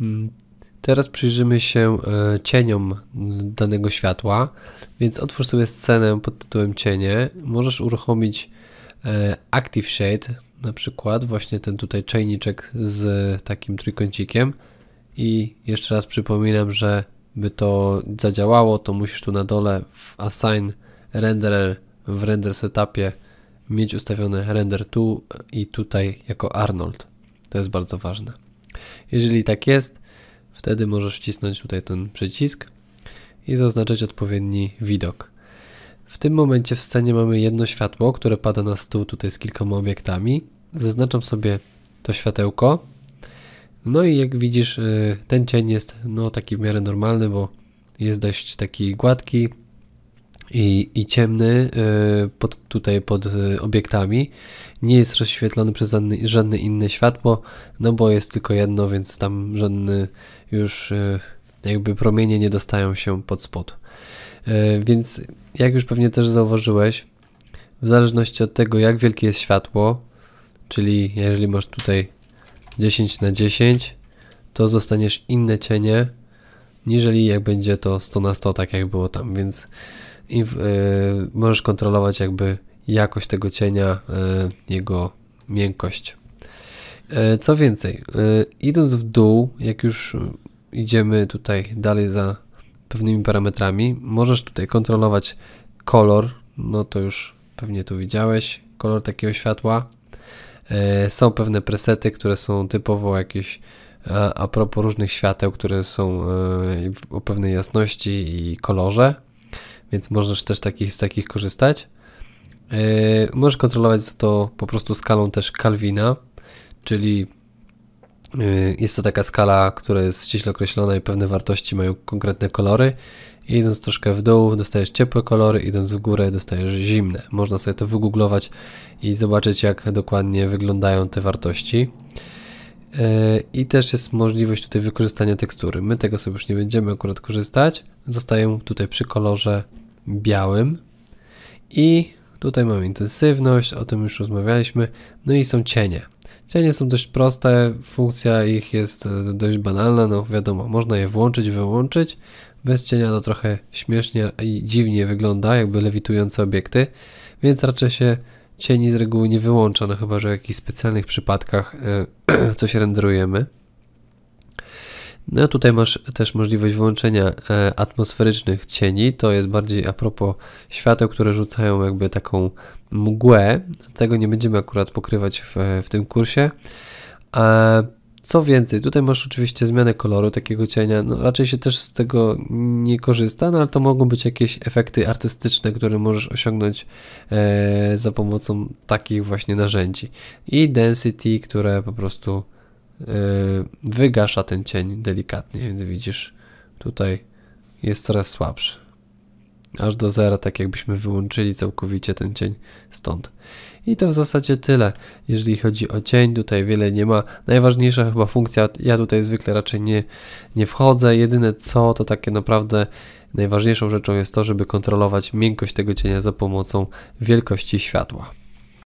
Mm. Teraz przyjrzymy się e, cieniom danego światła, więc otwórz sobie scenę pod tytułem cienie. Możesz uruchomić e, Active Shade, na przykład właśnie ten tutaj czajniczek z takim trójkącikiem i jeszcze raz przypominam, że by to zadziałało, to musisz tu na dole w Assign Renderer w Render Setupie mieć ustawione Render Tu i tutaj jako Arnold. To jest bardzo ważne. Jeżeli tak jest, wtedy możesz wcisnąć tutaj ten przycisk i zaznaczyć odpowiedni widok. W tym momencie w scenie mamy jedno światło, które pada na stół tutaj z kilkoma obiektami. Zaznaczam sobie to światełko. No i jak widzisz, y, ten cień jest no taki w miarę normalny, bo jest dość taki gładki, i, i ciemny y, pod, tutaj pod y, obiektami nie jest rozświetlony przez żadne, żadne inne światło, no bo jest tylko jedno, więc tam żadny już y, jakby promienie nie dostają się pod spód. Więc jak już pewnie też zauważyłeś, w zależności od tego jak wielkie jest światło, czyli jeżeli masz tutaj 10 na 10, to zostaniesz inne cienie, niżeli jak będzie to 100 na 100, tak jak było tam, więc i e, możesz kontrolować jakby jakość tego cienia, e, jego miękkość. E, co więcej, idąc w dół, jak już idziemy tutaj dalej za pewnymi parametrami, możesz tutaj kontrolować kolor, no to już pewnie tu widziałeś, kolor takiego światła. Są pewne presety, które są typowo jakieś a propos różnych świateł, które są o pewnej jasności i kolorze więc możesz też takich, z takich korzystać. Yy, możesz kontrolować to po prostu skalą też Calvina, czyli yy, jest to taka skala, która jest ściśle określona i pewne wartości mają konkretne kolory. idąc troszkę w dół, dostajesz ciepłe kolory, idąc w górę, dostajesz zimne. Można sobie to wygooglować i zobaczyć, jak dokładnie wyglądają te wartości. E, I też jest możliwość tutaj wykorzystania tekstury. My tego sobie już nie będziemy akurat korzystać. Zostaję tutaj przy kolorze białym. I tutaj mamy intensywność, o tym już rozmawialiśmy. No i są cienie. Cienie są dość proste, funkcja ich jest e, dość banalna, no wiadomo, można je włączyć, wyłączyć. Bez cienia to trochę śmiesznie i dziwnie wygląda, jakby lewitujące obiekty, więc raczej się cieni z reguły nie wyłącza, no chyba, że w jakichś specjalnych przypadkach e, coś renderujemy. No tutaj masz też możliwość wyłączenia e, atmosferycznych cieni, to jest bardziej a propos świateł, które rzucają jakby taką mgłę, tego nie będziemy akurat pokrywać w, w tym kursie. E, co więcej, tutaj masz oczywiście zmianę koloru takiego cienia, no raczej się też z tego nie korzysta, no ale to mogą być jakieś efekty artystyczne, które możesz osiągnąć e, za pomocą takich właśnie narzędzi. I density, które po prostu e, wygasza ten cień delikatnie, więc widzisz tutaj jest coraz słabszy aż do zera, tak jakbyśmy wyłączyli całkowicie ten cień stąd. I to w zasadzie tyle, jeżeli chodzi o cień, tutaj wiele nie ma. Najważniejsza chyba funkcja, ja tutaj zwykle raczej nie, nie wchodzę, jedyne co to takie naprawdę najważniejszą rzeczą jest to, żeby kontrolować miękkość tego cienia za pomocą wielkości światła.